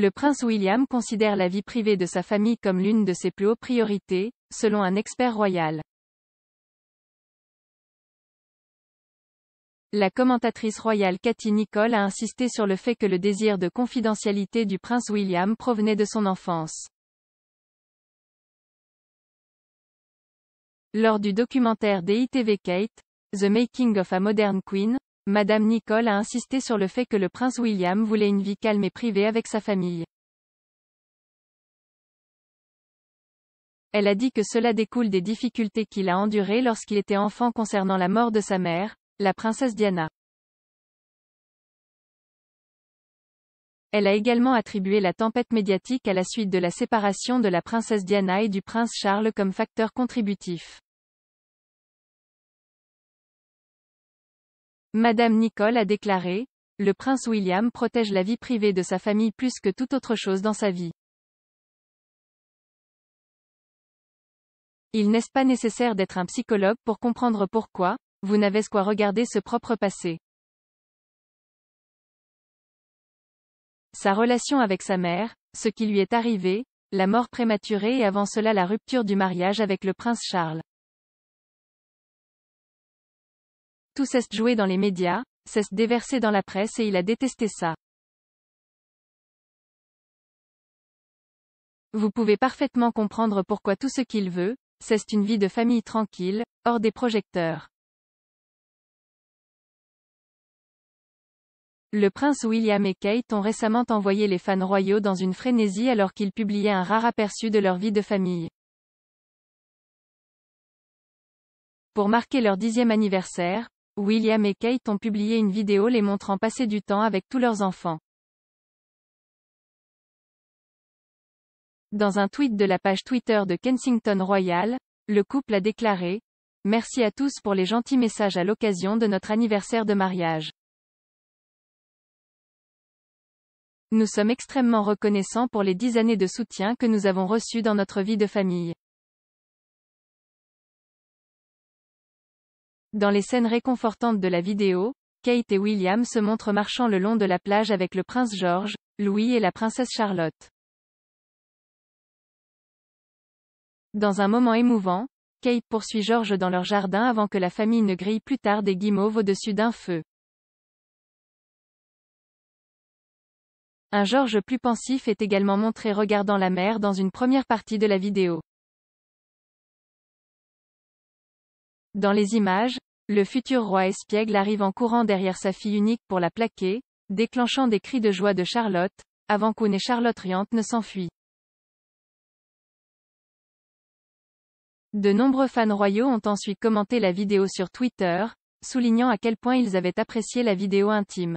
Le prince William considère la vie privée de sa famille comme l'une de ses plus hautes priorités, selon un expert royal. La commentatrice royale Cathy Nicole a insisté sur le fait que le désir de confidentialité du prince William provenait de son enfance. Lors du documentaire DITV Kate, The Making of a Modern Queen, Madame Nicole a insisté sur le fait que le prince William voulait une vie calme et privée avec sa famille. Elle a dit que cela découle des difficultés qu'il a endurées lorsqu'il était enfant concernant la mort de sa mère, la princesse Diana. Elle a également attribué la tempête médiatique à la suite de la séparation de la princesse Diana et du prince Charles comme facteur contributif. Madame Nicole a déclaré, Le prince William protège la vie privée de sa famille plus que toute autre chose dans sa vie. Il n'est-ce pas nécessaire d'être un psychologue pour comprendre pourquoi, vous n'avez quoi regarder ce propre passé. Sa relation avec sa mère, ce qui lui est arrivé, la mort prématurée et avant cela la rupture du mariage avec le prince Charles. Tout cesse jouer dans les médias, cesse déverser dans la presse et il a détesté ça. Vous pouvez parfaitement comprendre pourquoi tout ce qu'il veut, cesse une vie de famille tranquille, hors des projecteurs. Le prince William et Kate ont récemment envoyé les fans royaux dans une frénésie alors qu'ils publiaient un rare aperçu de leur vie de famille. Pour marquer leur dixième anniversaire, William et Kate ont publié une vidéo les montrant passer du temps avec tous leurs enfants. Dans un tweet de la page Twitter de Kensington Royal, le couple a déclaré « Merci à tous pour les gentils messages à l'occasion de notre anniversaire de mariage. Nous sommes extrêmement reconnaissants pour les dix années de soutien que nous avons reçues dans notre vie de famille. Dans les scènes réconfortantes de la vidéo, Kate et William se montrent marchant le long de la plage avec le prince George, Louis et la princesse Charlotte. Dans un moment émouvant, Kate poursuit George dans leur jardin avant que la famille ne grille plus tard des guimauves au-dessus d'un feu. Un George plus pensif est également montré regardant la mer dans une première partie de la vidéo. Dans les images, le futur roi espiègle arrive en courant derrière sa fille unique pour la plaquer, déclenchant des cris de joie de Charlotte, avant qu'une et Charlotte riante ne s'enfuit. De nombreux fans royaux ont ensuite commenté la vidéo sur Twitter, soulignant à quel point ils avaient apprécié la vidéo intime.